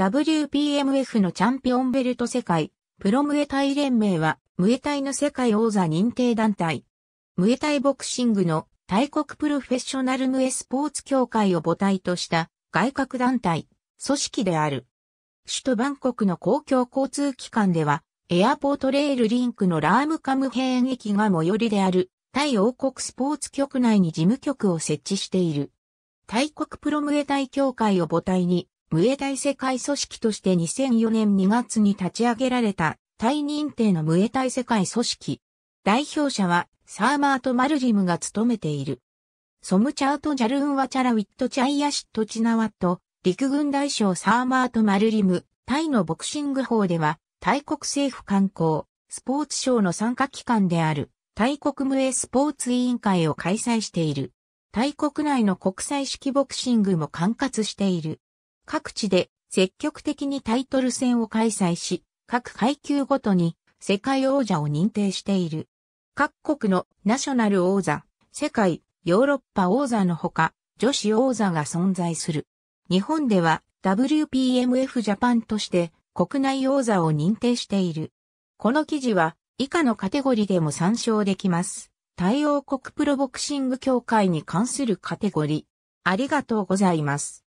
WPMF のチャンピオンベルト世界、プロムエタイ連盟は、ムエタイの世界王座認定団体。ムエタイボクシングの大国プロフェッショナルムエスポーツ協会を母体とした外郭団体、組織である。首都バンコクの公共交通機関では、エアポートレールリンクのラームカムヘーン駅が最寄りである、タイ王国スポーツ局内に事務局を設置している。大国プロムエタイ協会を母体に、無栄大世界組織として2004年2月に立ち上げられた、タイ認定の無栄大世界組織。代表者は、サーマート・マルリムが務めている。ソムチャート・ジャルーン・ワチャラ・ウィット・チャイヤシット・チナワット、陸軍大将サーマート・マルリム、タイのボクシング法では、大国政府観光、スポーツ省の参加機関である、大国無栄スポーツ委員会を開催している。大国内の国際式ボクシングも管轄している。各地で積極的にタイトル戦を開催し、各階級ごとに世界王者を認定している。各国のナショナル王座、世界、ヨーロッパ王座のほか、女子王座が存在する。日本では WPMF ジャパンとして国内王座を認定している。この記事は以下のカテゴリでも参照できます。対応国プロボクシング協会に関するカテゴリ。ありがとうございます。